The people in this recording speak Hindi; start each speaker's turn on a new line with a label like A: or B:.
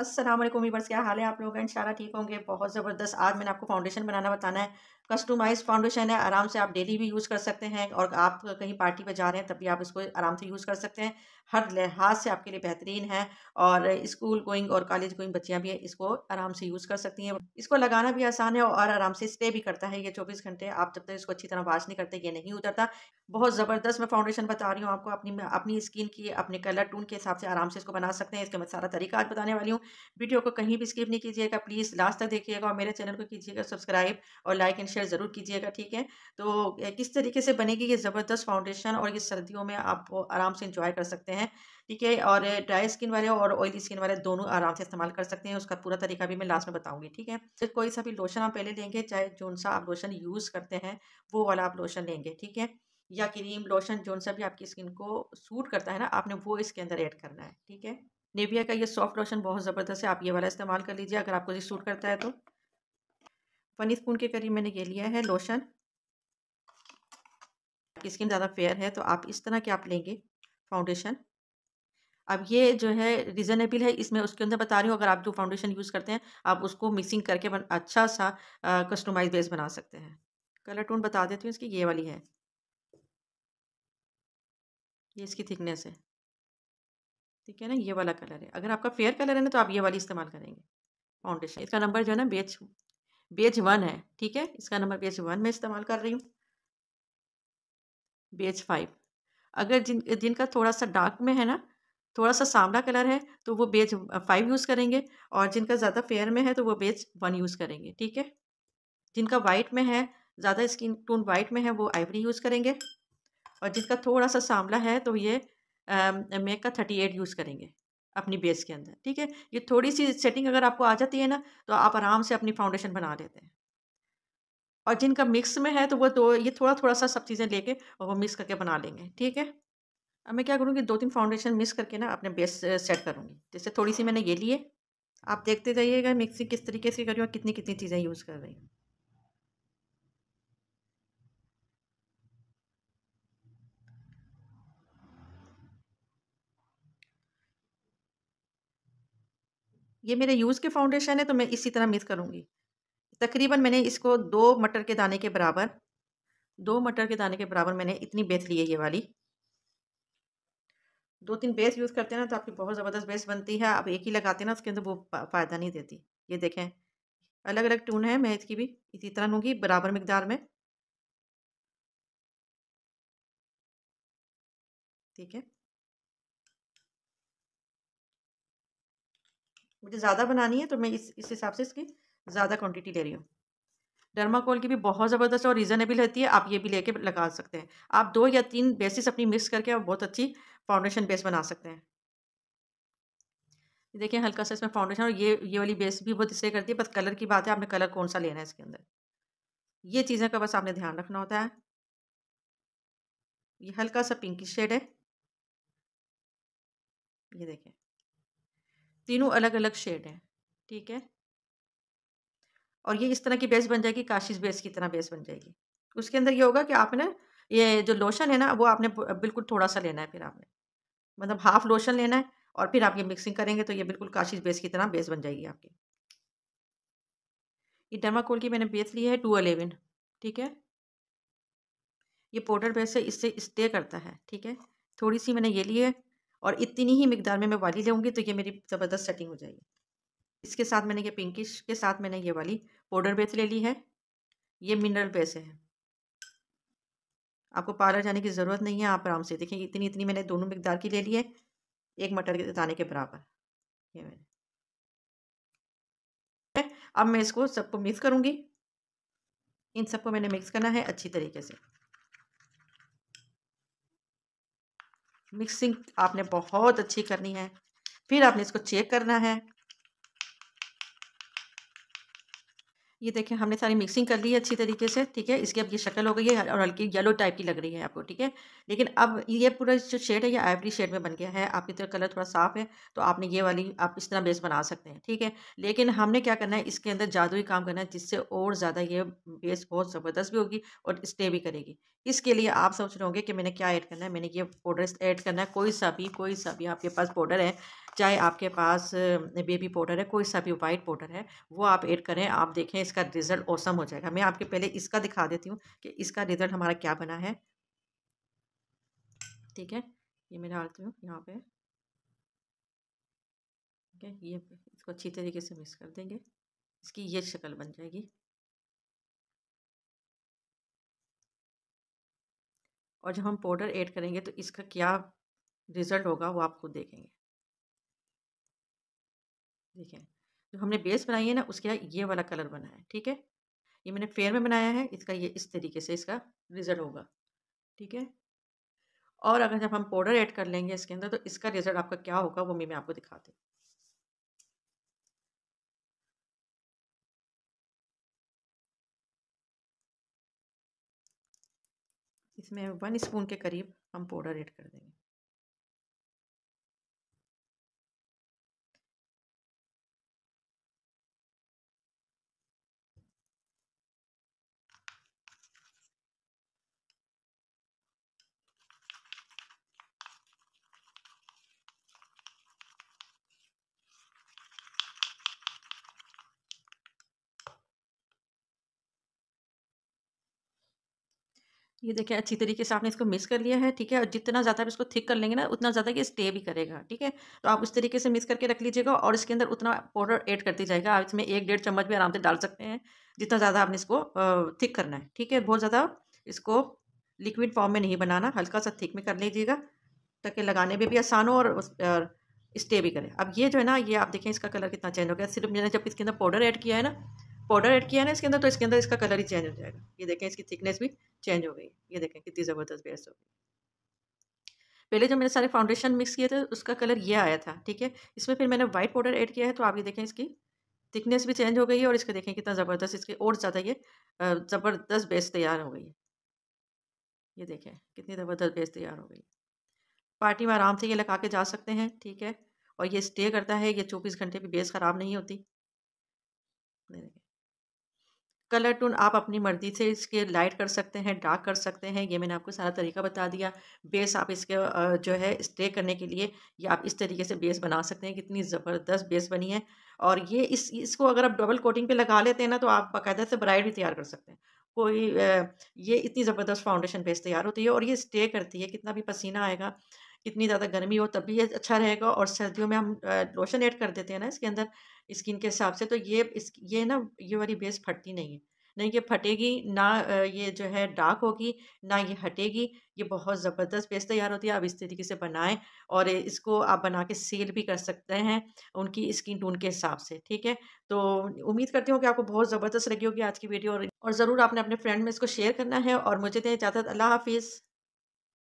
A: असलम वीवर्स क्या हाल है आप लोग इंशाल्लाह ठीक होंगे बहुत ज़बरदस्त आज मैंने आपको फाउंडेशन बनाना बताना है कस्टमाइज फाउंडेशन है आराम से आप डेली भी यूज़ कर सकते हैं और आप कहीं पार्टी पर जा रहे हैं तब भी आप इसको आराम से यूज़ कर सकते हैं हर लिहाज से आपके लिए बेहतरीन है और स्कूल गोइंग और कॉलेज गोइंग बच्चियाँ भी इसको आराम से यूज़ कर सकती हैं इसको लगाना भी आसान है और आराम से स्टे भी करता है ये चौबीस घंटे आप जब तक इसको अच्छी तरह वाश नहीं करते ये नहीं उतरता बहुत ज़बरदस्त मैं फाउंडेशन बता रही हूँ आपको अपनी अपनी स्किन की अपने कलर टून के हिसाब से आराम से इसको बना सकते हैं इसका मैं सारा तरीका आज बताने वाली हूँ वीडियो को कहीं भी स्किप नहीं कीजिएगा प्लीज़ लास्ट तक देखिएगा और मेरे चैनल को कीजिएगा सब्सक्राइब और लाइक एंड शेयर शेयर ज़रूर कीजिएगा ठीक है तो किस तरीके से बनेगी ये ज़बरदस्त फाउंडेशन और ये सर्दियों में आप आराम से इंजॉय कर सकते हैं ठीक है और ड्राई स्किन वाले और ऑयली स्किन वाले दोनों आराम से इस्तेमाल कर सकते हैं उसका पूरा तरीका भी मैं लास्ट में बताऊंगी ठीक है फिर तो कोई सा भी लोशन आप पहले लेंगे चाहे जोन सा आप लोशन यूज़ करते हैं वो वाला आप लोशन लेंगे ठीक है या क्रीम लोशन जोन सा भी आपकी स्किन को सूट करता है ना आपने वो इसके अंदर ऐड करना है ठीक है नेविया का ये सॉफ्ट लोशन बहुत ज़बरदस्त है आप ये वाला इस्तेमाल कर लीजिए अगर आपको ये सूट करता है तो वन स्पून के करीब मैंने ये लिया है लोशन आपकी स्किन ज़्यादा फेयर है तो आप इस तरह के आप लेंगे फाउंडेशन अब ये जो है रीजनेबल है इसमें उसके अंदर बता रही हूँ अगर आप जो फाउंडेशन यूज़ करते हैं आप उसको मिक्सिंग करके बन, अच्छा सा कस्टमाइज बेस बना सकते हैं कलर टोन बता देती हूँ इसकी ये वाली है ये इसकी थिकनेस है ठीक है ना ये वाला कलर है अगर आपका फेयर कलर है ना तो आप ये वाली इस्तेमाल करेंगे फाउंडेशन इसका नंबर जो है ना बेच बेज वन है ठीक है इसका नंबर बेज वन में इस्तेमाल कर रही हूँ बेज फाइव अगर जिन जिनका थोड़ा सा डार्क में है ना थोड़ा सा सांवला कलर है तो वो बेज फाइव यूज़ करेंगे और जिनका ज़्यादा फेयर में है तो वो बेज वन यूज़ करेंगे ठीक है जिनका वाइट में है ज़्यादा स्किन टोन वाइट में है वो आइवरी यूज़ करेंगे और जिनका थोड़ा सा सांवला है तो ये मेक का थर्टी एट यूज़ करेंगे अपनी बेस के अंदर ठीक है ये थोड़ी सी सेटिंग अगर आपको आ जाती है ना तो आप आराम से अपनी फाउंडेशन बना लेते हैं और जिनका मिक्स में है तो वो दो ये थोड़ा थोड़ा सा सब चीज़ें लेके और वो मिक्स करके बना लेंगे ठीक है अब मैं क्या करूँगी दो तीन फाउंडेशन मिक्स करके ना अपने बेस सेट करूँगी जैसे थोड़ी सी मैंने ये लिए आप देखते जाइएगा मिक्सिंग किस तरीके से कर रही हो कितनी कितनी चीज़ें यूज़ कर रही हूँ ये मेरे यूज़ के फाउंडेशन है तो मैं इसी तरह मिक्स करूँगी तकरीबन मैंने इसको दो मटर के दाने के बराबर दो मटर के दाने के बराबर मैंने इतनी बेस ली है ये वाली दो तीन बेस यूज़ करते हैं ना तो आपकी बहुत ज़बरदस्त बेस बनती है आप एक ही लगाते हैं ना उसके अंदर वो फ़ायदा नहीं देती ये देखें अलग अलग टून है मैं इसकी भी इसी तरह लूँगी बराबर मकदार में ठीक है मुझे ज़्यादा बनानी है तो मैं इस इस हिसाब से इसकी ज़्यादा क्वांटिटी ले रही हूँ डर्माकोल की भी बहुत ज़बरदस्त और रीज़नेबल रहती है आप ये भी लेके लगा सकते हैं आप दो या तीन बेसिस अपनी मिक्स करके आप बहुत अच्छी फाउंडेशन बेस बना सकते हैं देखिए हल्का सा इसमें फाउंडेशन और ये ये वाली बेस भी बहुत इसलिए करती है बस कलर की बात है आपने कलर कौन सा लेना है इसके अंदर ये चीज़ें का बस आपने ध्यान रखना होता है ये हल्का सा पिंकी शेड है ये देखें तीनों अलग अलग शेड हैं ठीक है और ये इस तरह की बेस बन जाएगी काशिश बेस की तरह बेस बन जाएगी उसके अंदर ये होगा कि आपने ये जो लोशन है ना वो आपने बिल्कुल थोड़ा सा लेना है फिर आपने मतलब हाफ लोशन लेना है और फिर आप ये मिक्सिंग करेंगे तो ये बिल्कुल काशिश बेस की तरह बेस बन जाएगी आपकी ये डर्माकोल की मैंने बेस ली है टू अलेवन ठीक है ये पाउडर बेस है इससे स्टे करता है ठीक है थोड़ी सी मैंने ये ली है और इतनी ही मकदार में मैं वाली लूँगी तो ये मेरी ज़बरदस्त सेटिंग हो जाएगी इसके साथ मैंने ये पिंकिश के साथ मैंने ये वाली पाउडर बेस ले ली है ये मिनरल बेस है आपको पार्लर जाने की ज़रूरत नहीं है आप आराम से देखें इतनी इतनी मैंने दोनों मकदार की ले ली है एक मटर के दाने के बराबर ये मैंने अब मैं इसको सबको मिक्स करूँगी इन सबको मैंने मिक्स करना है अच्छी तरीके से मिक्सिंग आपने बहुत अच्छी करनी है फिर आपने इसको चेक करना है ये देखें हमने सारी मिक्सिंग कर ली है अच्छी तरीके से ठीक है इसकी अब ये शक्ल हो गई है और हल्की येलो टाइप की लग रही है आपको ठीक है लेकिन अब ये पूरा जो शेड है ये आइवरी शेड में बन गया है आपकी तरह कलर थोड़ा साफ है तो आपने ये वाली आप इस तरह बेस बना सकते हैं ठीक है लेकिन हमने क्या करना है इसके अंदर जादुई काम करना है जिससे और ज़्यादा ये बेस बहुत ज़बरदस्त भी होगी और स्टे भी करेगी इसके लिए आप सोच रहे होंगे कि मैंने क्या ऐड करना है मैंने ये पाउडर ऐड करना है कोई सा भी कोई सा भी आपके पास पाउडर है चाहे आपके पास बेबी पाउडर है कोई सा भी वाइट पाउडर है वो आप ऐड करें आप देखें इसका रिज़ल्ट औसम हो जाएगा मैं आपके पहले इसका दिखा देती हूँ कि इसका रिज़ल्ट हमारा क्या बना है ठीक है ये मैं डालती हूँ यहाँ पे ठीक है ये इसको अच्छी तरीके से मिक्स कर देंगे इसकी ये शक्ल बन जाएगी और जब हम पाउडर ऐड करेंगे तो इसका क्या रिज़ल्ट होगा वो आप खुद देखेंगे देखें जो हमने बेस बनाई है ना उसके यहाँ ये वाला कलर बना है ठीक है ये मैंने फेयर में बनाया है इसका ये इस तरीके से इसका रिज़ल्ट होगा ठीक है और अगर जब हम पाउडर ऐड कर लेंगे इसके अंदर तो इसका रिज़ल्ट आपका क्या होगा वो मैं आपको दिखा दें इसमें वन स्पून के करीब हम पाउडर ऐड कर देंगे ये देखें अच्छी तरीके से आपने इसको मिक्स कर लिया है ठीक है और जितना ज़्यादा आप इसको थिक कर लेंगे ना उतना ज़्यादा ये स्टे भी करेगा ठीक है तो आप उस तरीके से मिक्स करके रख लीजिएगा और इसके अंदर उतना पाउडर ऐड करते जाएगा आप इसमें एक डेढ़ चम्मच भी आराम से डाल सकते हैं जितना ज़्यादा आपने इसको थिक करना है ठीक है बहुत ज़्यादा इसको लिक्विड फॉर्म में नहीं बनाना हल्का सा थिक में कर लीजिएगा ताकि लगाने में भी आसान हो और स्टे भी करें अब ये जो है ना ये आप देखें इसका कलर कितना चेंज हो गया सिर्फ मैंने जब इसके अंदर पाउडर ऐड किया है ना पाउडर ऐड किया है ना इसके अंदर तो इसके अंदर इसका कलर ही चेंज हो जाएगा ये देखें इसकी थिकनेस भी चेंज हो गई ये देखें कितनी ज़बरदस्त बेस हो गई पहले जो मैंने सारे फाउंडेशन मिक्स किए थे उसका कलर ये आया था ठीक है इसमें फिर मैंने वाइट पाउडर ऐड किया है तो आप ये देखें इसकी थिकनेस भी चेंज हो गई है और इसके देखें कितना ज़बरदस्त इसकी और ज़्यादा ये ज़बरदस्त बेस तैयार हो गई है ये देखें कितनी ज़बरदस्त बेस तैयार हो गई पार्टी में आराम से ये लगा के जा सकते हैं ठीक है और ये स्टे करता है ये चौबीस घंटे भी बेस ख़राब नहीं होती कलर टून आप अपनी मर्ज़ी से इसके लाइट कर सकते हैं डार्क कर सकते हैं ये मैंने आपको सारा तरीका बता दिया बेस आप इसके जो है स्टे करने के लिए ये आप इस तरीके से बेस बना सकते हैं कितनी ज़बरदस्त बेस बनी है और ये इस इसको अगर आप डबल कोटिंग पे लगा लेते हैं ना तो आप बाकायदा से ब्राइड भी तैयार कर सकते हैं कोई ये इतनी ज़बरदस्त फाउंडेशन बेस तैयार होती है और ये स्टे करती है कितना भी पसीना आएगा इतनी ज़्यादा गर्मी हो तब भी ये अच्छा रहेगा और सर्दियों में हम लोशन ऐड कर देते हैं ना इसके अंदर स्किन के हिसाब से तो ये इस ये ना ये वाली बेस फटती नहीं है नहीं ये फटेगी ना ये जो है डार्क होगी ना ये हटेगी ये बहुत ज़बरदस्त पेस्ट तैयार होती है आप इस तरीके से बनाएं और इसको आप बना के सेल भी कर सकते हैं उनकी स्किन टोन के हिसाब से ठीक है तो उम्मीद करती हूँ कि आपको बहुत ज़बरदस्त लगी होगी आज की वीडियो और ज़रूर आपने अपने फ्रेंड में इसको शेयर करना है और मुझे दें इजाज़त अल्लाह हाफिज़